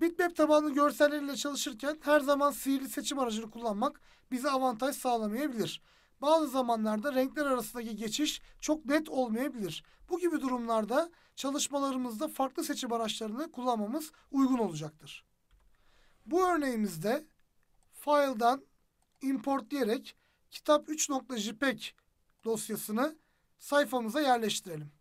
Bitmap tabanlı görselleriyle çalışırken her zaman sihirli seçim aracını kullanmak bize avantaj sağlamayabilir. Bazı zamanlarda renkler arasındaki geçiş çok net olmayabilir. Bu gibi durumlarda çalışmalarımızda farklı seçim araçlarını kullanmamız uygun olacaktır. Bu örneğimizde file'dan import diyerek kitap3.jpg dosyasını sayfamıza yerleştirelim.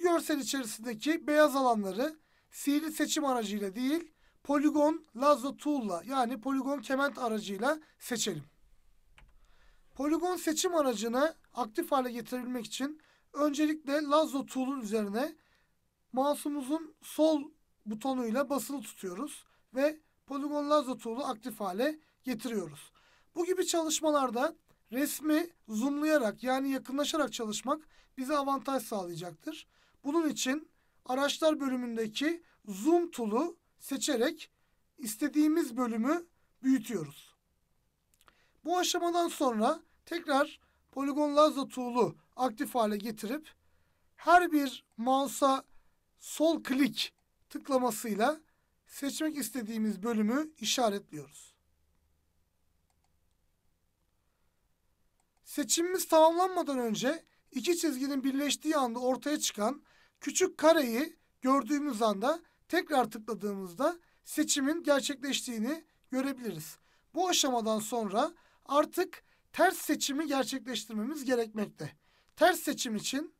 görsel içerisindeki beyaz alanları sihirli seçim aracıyla değil, poligon lazo tool'la yani poligon kement aracıyla seçelim. Poligon seçim aracını aktif hale getirebilmek için öncelikle lazo tool'un üzerine mouse'umuzun sol butonuyla basılı tutuyoruz ve poligon lazo tool'u aktif hale getiriyoruz. Bu gibi çalışmalarda resmi zoomlayarak yani yakınlaşarak çalışmak bize avantaj sağlayacaktır. Bunun için araçlar bölümündeki zoom tool'u seçerek istediğimiz bölümü büyütüyoruz. Bu aşamadan sonra tekrar Polygon Lasso tool'u aktif hale getirip her bir mouse'a sol klik tıklamasıyla seçmek istediğimiz bölümü işaretliyoruz. Seçimimiz tamamlanmadan önce İki çizginin birleştiği anda ortaya çıkan küçük kareyi gördüğümüz anda tekrar tıkladığımızda seçimin gerçekleştiğini görebiliriz. Bu aşamadan sonra artık ters seçimi gerçekleştirmemiz gerekmekte. Ters seçim için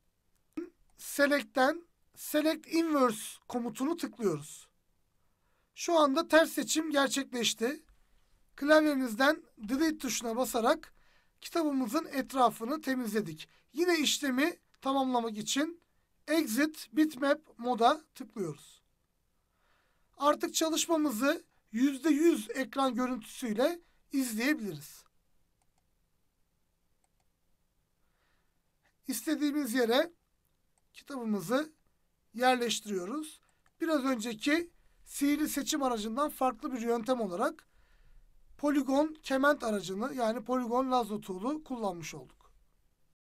Select'ten Select Inverse komutunu tıklıyoruz. Şu anda ters seçim gerçekleşti. Klavyenizden Delete tuşuna basarak kitabımızın etrafını temizledik. Yine işlemi tamamlamak için Exit Bitmap moda tıklıyoruz. Artık çalışmamızı %100 ekran görüntüsüyle izleyebiliriz. İstediğimiz yere kitabımızı yerleştiriyoruz. Biraz önceki sihirli seçim aracından farklı bir yöntem olarak poligon kement aracını yani poligon lazo tool'u kullanmış olduk.